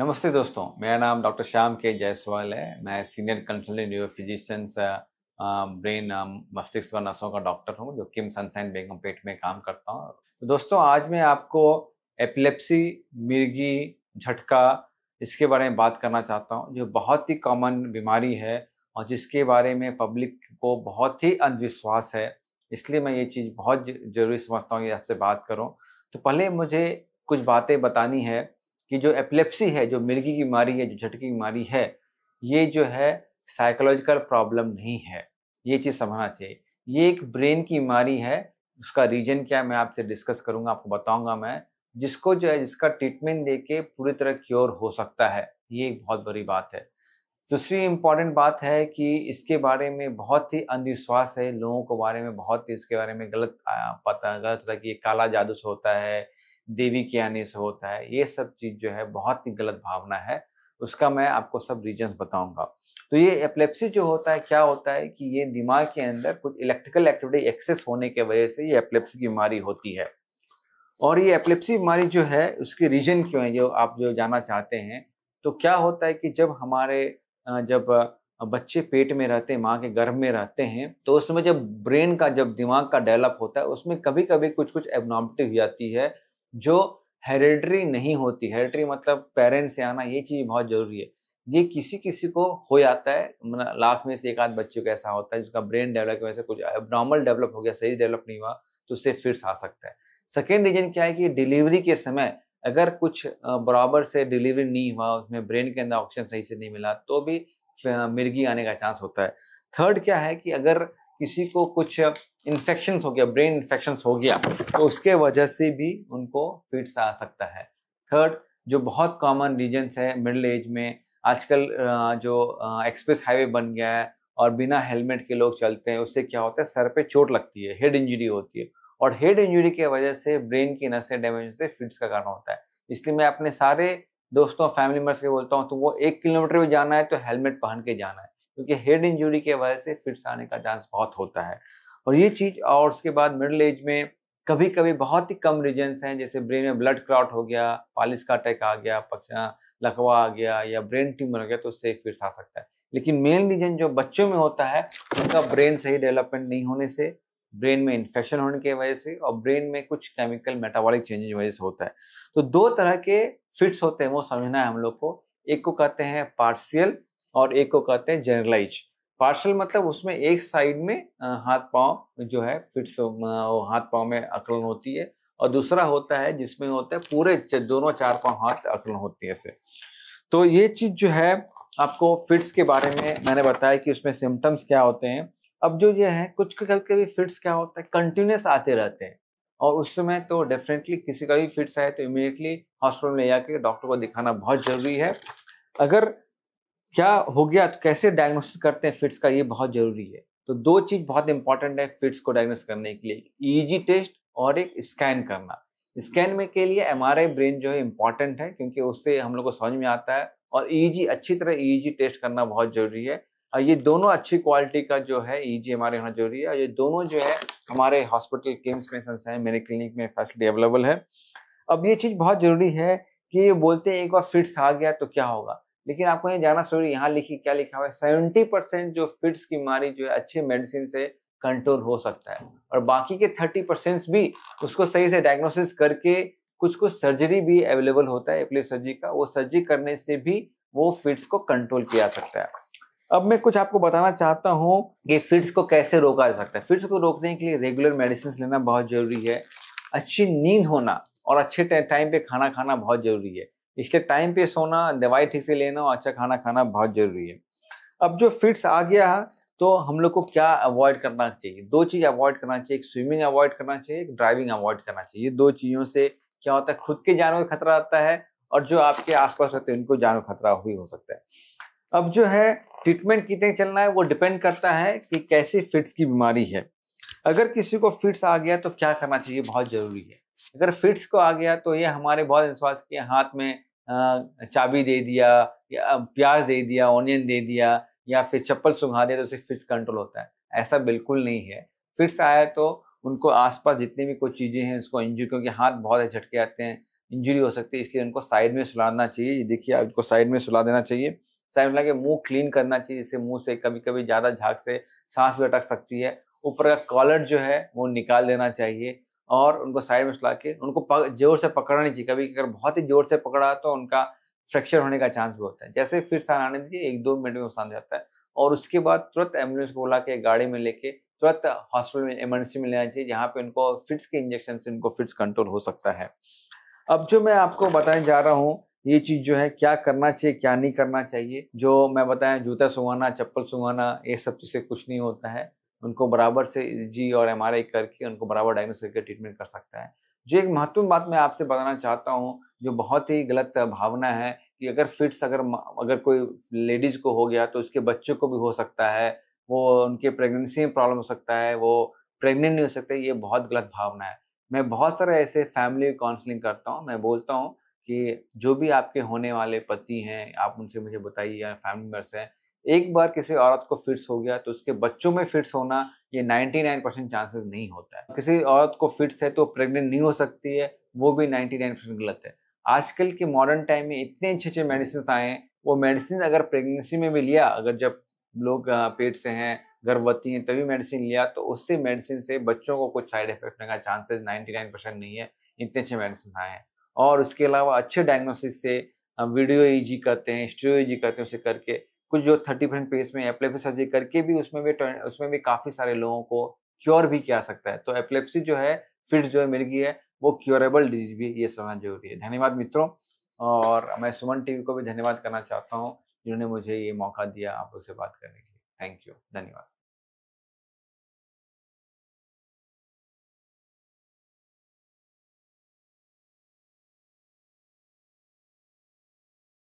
नमस्ते दोस्तों मेरा नाम डॉक्टर श्याम के जायसवाल है मैं senior consultant neuro physicians brain मस्तिष्क और नसों का डॉक्टर हूँ जो किम सनसाइन पेट में काम करता हूँ तो दोस्तों आज मैं आपको एपिलेप्सी मिर्गी झटका इसके बारे में बात करना चाहता हूँ जो बहुत ही कॉमन बीमारी है और जिसके बारे में पब्लिक को बहुत ही अंधविश्वास है इसलिए मैं ये चीज़ बहुत जरूरी समझता हूँ कि आपसे बात करूँ तो पहले मुझे कुछ बातें बतानी है कि जो एपिलेप्सी है जो मिर्गी की बीमारी है जो झटकी की बीमारी है ये जो है साइकोलॉजिकल प्रॉब्लम नहीं है ये चीज़ समझना चाहिए ये एक ब्रेन की बीमारी है उसका रीजन क्या मैं आपसे डिस्कस करूंगा आपको बताऊंगा मैं जिसको जो है जिसका ट्रीटमेंट दे के पूरी तरह क्योर हो सकता है ये एक बहुत बड़ी बात है दूसरी इम्पॉर्टेंट बात है कि इसके बारे में बहुत ही अंधविश्वास है लोगों को बारे में बहुत ही इसके बारे में गलत पता गलत होता है कि ये काला जादू से होता है देवी के आने से होता है ये सब चीज जो है बहुत ही गलत भावना है उसका मैं आपको सब रीजन बताऊंगा तो ये एप्लेप्सी जो होता है क्या होता है कि ये दिमाग के अंदर कुछ इलेक्ट्रिकल एक्टिविटी एक्सेस होने के वजह से ये एप्लेप्सी की बीमारी होती है और ये एप्लेप्सी बीमारी जो है उसके रीजन क्यों है जो आप जो जाना चाहते हैं तो क्या होता है कि जब हमारे जब बच्चे पेट में रहते हैं माँ के गर्भ में रहते हैं तो उसमें जब ब्रेन का जब दिमाग का डेवलप होता है उसमें कभी कभी कुछ कुछ एबनॉमिटी हो जाती है जो हेरिडरी नहीं होती हेरिडरी मतलब पेरेंट्स से आना ये चीज़ बहुत ज़रूरी है ये किसी किसी को हो जाता है लाख में से एक आध बच्चे को ऐसा होता है जिसका ब्रेन डेवलप की कुछ नॉर्मल डेवलप हो गया सही डेवलप नहीं हुआ तो उससे फिर आ सकता है सेकेंड रीजन क्या है कि डिलीवरी के समय अगर कुछ बराबर से डिलीवरी नहीं हुआ उसमें ब्रेन के अंदर ऑक्सीजन सही से नहीं मिला तो भी मिर्गी आने का चांस होता है थर्ड क्या है कि अगर किसी को कुछ इन्फेक्शन हो गया ब्रेन इन्फेक्शन हो गया तो उसके वजह से भी उनको फिट्स आ सकता है थर्ड जो बहुत कॉमन रीजन्स है मिडिल एज में आजकल जो एक्सप्रेस हाईवे बन गया है और बिना हेलमेट के लोग चलते हैं उससे क्या होता है सर पे चोट लगती है हेड इंजरी होती है और हेड इंजरी की वजह से ब्रेन की नसें डैमेज होते हैं फिट्स का कारण होता है इसलिए मैं अपने सारे दोस्तों फैमिली मेम्बर्स के बोलता हूँ तो वो एक किलोमीटर भी जाना है तो हेलमेट पहन के जाना है क्योंकि हेड इंजरी की वजह से फिट्स आने का चांस बहुत होता है और ये चीज़ और उसके बाद मिडिल एज में कभी कभी बहुत ही कम रीजन्स हैं जैसे ब्रेन में ब्लड क्लॉट हो गया पालिस का अटैक आ गया पक्षा लकवा आ गया या ब्रेन ट्यूमर हो गया तो उससे फिर आ सकता है लेकिन मेन रीजन जो बच्चों में होता है उनका ब्रेन सही डेवलपमेंट नहीं होने से ब्रेन में इन्फेक्शन होने की वजह से और ब्रेन में कुछ केमिकल मेटाबॉलिक चेंजेज वजह से होता है तो दो तरह के फिट्स होते हैं वो समझना है हम लोग को एक को कहते हैं पार्शियल और एक को कहते हैं जनरलाइज पार्शल मतलब उसमें एक साइड में हाथ पांव जो है फिट्स हाथ पांव में अकलन होती है और दूसरा होता है जिसमें होता है पूरे दोनों चार पांव हाथ अकलन होती है ऐसे तो ये चीज जो है आपको फिट्स के बारे में मैंने बताया कि उसमें सिम्टम्स क्या होते हैं अब जो ये है कुछ कभी कभी फिट्स क्या होता है कंटिन्यूस आते रहते हैं और उस समय तो डेफिनेटली किसी का भी फिट्स आए तो इमीडिएटली हॉस्पिटल में जाके डॉक्टर को दिखाना बहुत जरूरी है अगर क्या हो गया तो कैसे डायग्नोसिस करते हैं फिट्स का ये बहुत जरूरी है तो दो चीज बहुत इंपॉर्टेंट है फिट्स को डायग्नोस करने के लिए ईईजी e टेस्ट e और एक स्कैन करना स्कैन में के लिए एम ब्रेन जो है इंपॉर्टेंट है क्योंकि उससे हम लोग को समझ में आता है और ईजी e अच्छी तरह ईजी टेस्ट करना बहुत जरूरी है और ये दोनों अच्छी क्वालिटी का जो है ईजी हमारे यहाँ जरूरी है और ये दोनों जो है हमारे हॉस्पिटल किम्स में है मेरे क्लिनिक में फैसिलिटी अवेलेबल है अब ये चीज़ बहुत जरूरी है कि ये बोलते हैं एक बार फिट्स आ गया तो क्या होगा लेकिन आपको यहाँ जाना जरूरी यहाँ लिखी क्या लिखा हुआ है सेवेंटी परसेंट जो फिट्स की बीमारी जो है अच्छे मेडिसिन से कंट्रोल हो सकता है और बाकी के थर्टी परसेंट भी उसको सही से डायग्नोसिस करके कुछ कुछ सर्जरी भी अवेलेबल होता है एप्लिव सर्जरी का वो सर्जरी करने से भी वो फिट्स को कंट्रोल किया सकता है अब मैं कुछ आपको बताना चाहता हूँ कि फिट्स को कैसे रोका जा सकता है फिट्स को रोकने के लिए रेगुलर मेडिसिन लेना बहुत जरूरी है अच्छी नींद होना और अच्छे टाइम पे खाना खाना बहुत जरूरी है इसलिए टाइम पे सोना दवाई ठीक से लेना और अच्छा खाना खाना बहुत जरूरी है अब जो फिट्स आ गया तो हम लोग को क्या अवॉइड करना चाहिए दो चीज़ अवॉइड करना चाहिए एक स्विमिंग अवॉइड करना चाहिए एक ड्राइविंग अवॉइड करना चाहिए ये दो चीज़ों से क्या होता है खुद के जानों का खतरा आता है और जो आपके आसपास रहते हैं उनको जान खतरा भी हो सकता है अब जो है ट्रीटमेंट कितने चलना है वो डिपेंड करता है कि कैसी फिट्स की बीमारी है अगर किसी को फिट्स आ गया तो क्या करना चाहिए बहुत ज़रूरी है अगर फिट्स को आ गया तो ये हमारे बहुत विश्वास के हाथ में चाबी दे दिया या प्याज दे दिया ऑनियन दे दिया या फिर चप्पल सुखा दिया तो उसे फिट्स कंट्रोल होता है ऐसा बिल्कुल नहीं है फिट्स आया तो उनको आसपास जितने भी कोई चीज़ें हैं उसको इंजरी क्योंकि हाथ बहुत झटके आते हैं इंजरी हो सकती है इसलिए उनको साइड में सुलाना चाहिए देखिए उनको साइड में सुला देना चाहिए साइड में सुला के मुंह क्लीन करना चाहिए जिससे मुंह से कभी कभी ज़्यादा झाग से सांस भी अटक सकती है ऊपर का कॉलर जो है वो निकाल देना चाहिए और उनको साइड में चला के उनको जोर से पकड़ना नहीं चाहिए कभी अगर बहुत ही जोर से पकड़ा तो उनका फ्रैक्चर होने का चांस भी होता है जैसे फिर सान आने दीजिए एक दो मिनट में नुकसान जाता है और उसके बाद तुरंत एम्बुलेंस को बुला के गाड़ी में लेके तुरंत हॉस्पिटल में इमरजेंसी में लेना चाहिए जहाँ पे उनको फिट्स के इंजेक्शन से उनको फिट्स कंट्रोल हो सकता है अब जो मैं आपको बताने जा रहा हूँ ये चीज़ जो है क्या करना चाहिए क्या नहीं करना चाहिए जो मैं बताया जूता सुंघाना चप्पल सुंघाना ये सब चीज़ें कुछ नहीं होता है उनको बराबर से जी और एम करके उनको बराबर डायग्नोस करके ट्रीटमेंट कर सकता है जो एक महत्वपूर्ण बात मैं आपसे बताना चाहता हूँ जो बहुत ही गलत भावना है कि अगर फिट्स अगर अगर कोई लेडीज को हो गया तो उसके बच्चों को भी हो सकता है वो उनके प्रेगनेंसी में प्रॉब्लम हो सकता है वो प्रेग्नेंट नहीं हो सकते ये बहुत गलत भावना है मैं बहुत सारे ऐसे फैमिली काउंसलिंग करता हूँ मैं बोलता हूँ कि जो भी आपके होने वाले पति हैं आप उनसे मुझे बताइए या फैमिली मेम्बर्स हैं एक बार किसी औरत को फिट्स हो गया तो उसके बच्चों में फिट्स होना ये 99 परसेंट चांसेस नहीं होता है किसी औरत को फिट्स है तो प्रेग्नेंट नहीं हो सकती है वो भी 99 परसेंट गलत है आजकल के मॉडर्न टाइम में इतने अच्छे अच्छे मेडिसिन आए हैं वो मेडिसिन अगर प्रेगनेंसी में भी लिया अगर जब लोग पेट से हैं गर्भवती हैं तभी मेडिसिन लिया तो उससे मेडिसिन से बच्चों को कुछ साइड इफेक्ट होने का चांसेस नाइन्टी परसेंट नहीं है इतने अच्छे मेडिसिन आए हैं और उसके अलावा अच्छे डायग्नोसिस से वीडियो ई करते हैं स्टीरियो ई करते हैं उसे करके कुछ जो थर्टी परसेंट पेस में एपलेप्सी सर्जरी करके भी उसमें भी उसमें भी काफ़ी सारे लोगों को क्योर भी किया सकता है तो एप्लेप्सी जो है फिट्स जो है मिर्गी है वो क्योरेबल डिजीज भी ये समझना जरूरी है धन्यवाद मित्रों और मैं सुमन टीवी को भी धन्यवाद करना चाहता हूँ जिन्होंने मुझे ये मौका दिया आप लोग से बात करने के लिए थैंक यू धन्यवाद